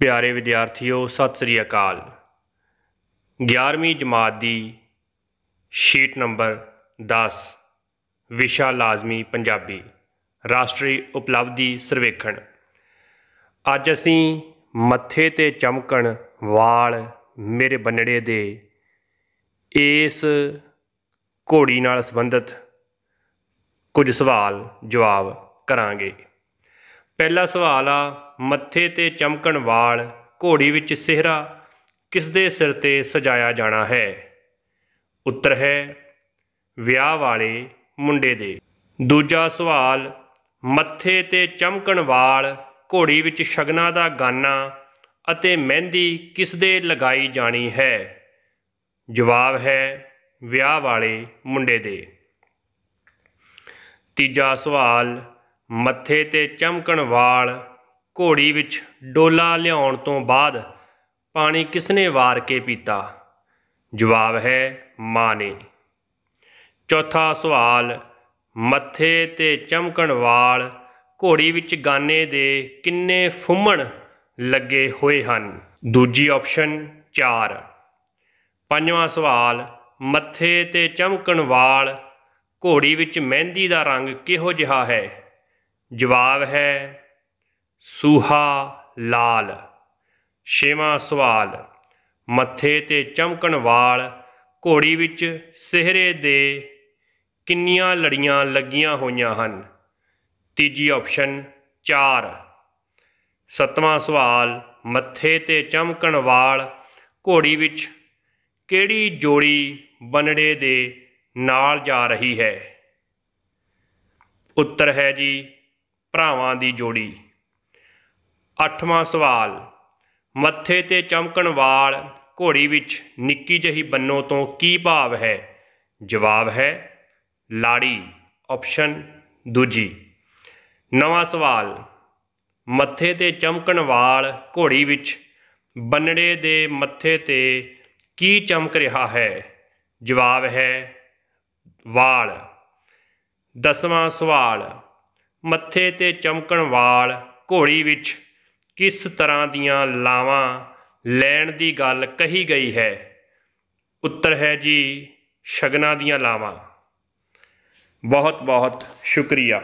ਪਿਆਰੇ ਵਿਦਿਆਰਥੀਓ ਸਤਿ ਸ੍ਰੀ ਅਕਾਲ 11ਵੀਂ ਜਮਾਤ ਦੀ ਸ਼ੀਟ ਨੰਬਰ 10 ਵਿਸ਼ਾ ਲਾਜ਼ਮੀ ਪੰਜਾਬੀ ਰਾਸ਼ਟਰੀ ਉਪਲਬਧੀ ਸਰਵੇਖਣ ਅੱਜ ਅਸੀਂ ਮੱਥੇ ਤੇ ਚਮਕਣ ਵਾਲ ਮੇਰੇ ਬੰਨੜੇ ਦੇ ਇਸ ਘੋੜੀ ਨਾਲ ਸੰਬੰਧਿਤ ਕੁਝ ਸਵਾਲ ਜਵਾਬ ਕਰਾਂਗੇ ਪਹਿਲਾ ਸਵਾਲ ਆ ਮੱਥੇ ਤੇ ਚਮਕਣ ਵਾਲ ਘੋੜੀ ਵਿੱਚ ਸਿਹਰਾ ਕਿਸ ਦੇ ਸਿਰ ਤੇ ਸਜਾਇਆ ਜਾਣਾ ਹੈ ਉੱਤਰ ਹੈ ਵਿਆਹ ਵਾਲੇ ਮੁੰਡੇ ਦੇ ਦੂਜਾ ਸਵਾਲ ਮੱਥੇ ਤੇ ਚਮਕਣ ਵਾਲ ਘੋੜੀ ਵਿੱਚ ਸ਼ਗਨਾ ਦਾ ਗਾਨਾ ਅਤੇ ਮਹਿੰਦੀ ਕਿਸ ਦੇ ਲਗਾਈ ਜਾਣੀ ਹੈ ਜਵਾਬ ਹੈ ਵਿਆਹ ਵਾਲੇ ਮੁੰਡੇ ਦੇ ਤੀਜਾ ਸਵਾਲ ਮੱਥੇ ਤੇ ਚਮਕਣ ਵਾਲ ਘੋੜੀ ਵਿੱਚ ਡੋਲਾ ਲਿਆਉਣ ਤੋਂ ਬਾਅਦ ਪਾਣੀ ਕਿਸਨੇ ਵਾਰ ਕੇ ਪੀਤਾ ਜਵਾਬ ਹੈ ਮਾਂ ਨੇ ਚੌਥਾ ਸਵਾਲ ਮੱਥੇ ਤੇ ਚਮਕਣ ਵਾਲ ਘੋੜੀ ਵਿੱਚ ਗਾਨੇ ਦੇ ਕਿੰਨੇ ਫੁੰਮਣ ਲੱਗੇ ਹੋਏ ਹਨ ਦੂਜੀ ਆਪਸ਼ਨ 4 ਪੰਜਵਾਂ ਸਵਾਲ ਮੱਥੇ ਤੇ ਚਮਕਣ ਵਾਲ ਘੋੜੀ ਵਿੱਚ ਮਹਿੰਦੀ ਦਾ ਰੰਗ ਕਿਹੋ ਜਿਹਾ ਹੈ ਜਵਾਬ ਹੈ ਸੂਹਾ ਲਾਲ ਛੇਵਾਂ ਸਵਾਲ ਮੱਥੇ ਤੇ ਚਮਕਣ ਵਾਲ ਘੋੜੀ ਵਿੱਚ ਸਿਹਰੇ ਦੇ ਕਿੰਨੀਆਂ ਲੜੀਆਂ ਲੱਗੀਆਂ ਹੋਈਆਂ ਹਨ ਤੀਜੀ ਆਪਸ਼ਨ 4 ਸਤਵਾਂ ਸਵਾਲ ਮੱਥੇ ਤੇ ਚਮਕਣ ਵਾਲ ਘੋੜੀ ਵਿੱਚ ਕਿਹੜੀ ਜੋੜੀ ਬਨੜੇ ਦੇ ਨਾਲ ਜਾ ਰਹੀ ਹੈ ਉੱਤਰ ਹੈ ਜੀ ਭਰਾਵਾਂ ਦੀ ਜੋੜੀ 8ਵਾਂ ਸਵਾਲ ਮੱਥੇ ਤੇ ਚਮਕਣ ਵਾਲ ਘੋੜੀ ਵਿੱਚ ਨਿੱਕੀ ਜਹੀ ਬੰਨੋ ਤੋਂ ਕੀ ਭਾਵ ਹੈ ਜਵਾਬ ਹੈ ਲਾੜੀ ਆਪਸ਼ਨ ਦੂਜੀ 9ਵਾਂ ਸਵਾਲ ਮੱਥੇ ਤੇ ਚਮਕਣ ਵਾਲ ਘੋੜੀ ਵਿੱਚ ਬੰਨੜੇ ਦੇ ਮੱਥੇ ਤੇ ਕੀ ਚਮਕ ਰਿਹਾ ਹੈ ਜਵਾਬ ਹੈ ਵਾਲ 10ਵਾਂ ਸਵਾਲ ਮੱਥੇ ਤੇ ਚਮਕਣ ਵਾਲ ਘੋੜੀ ਵਿੱਚ ਕਿਸ ਤਰ੍ਹਾਂ ਦੀਆਂ ਲਾਵਾਂ ਲੈਣ ਦੀ ਗੱਲ ਕਹੀ ਗਈ ਹੈ ਉੱਤਰ ਹੈ ਜੀ ਸ਼ਗਨਾਂ ਦੀਆਂ ਲਾਵਾਂ ਬਹੁਤ ਬਹੁਤ ਸ਼ੁਕਰੀਆ